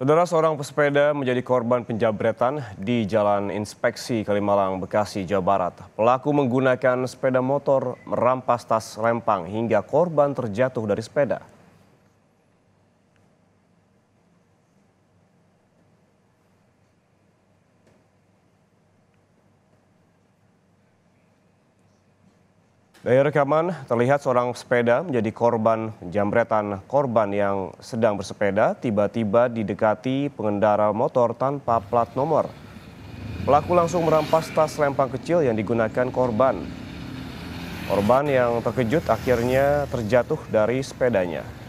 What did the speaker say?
Saudara seorang pesepeda menjadi korban penjabretan di Jalan Inspeksi Kalimalang, Bekasi, Jawa Barat. Pelaku menggunakan sepeda motor merampas tas rempang hingga korban terjatuh dari sepeda. Dari rekaman terlihat seorang sepeda menjadi korban jambretan korban yang sedang bersepeda tiba-tiba didekati pengendara motor tanpa plat nomor. Pelaku langsung merampas tas lempang kecil yang digunakan korban. Korban yang terkejut akhirnya terjatuh dari sepedanya.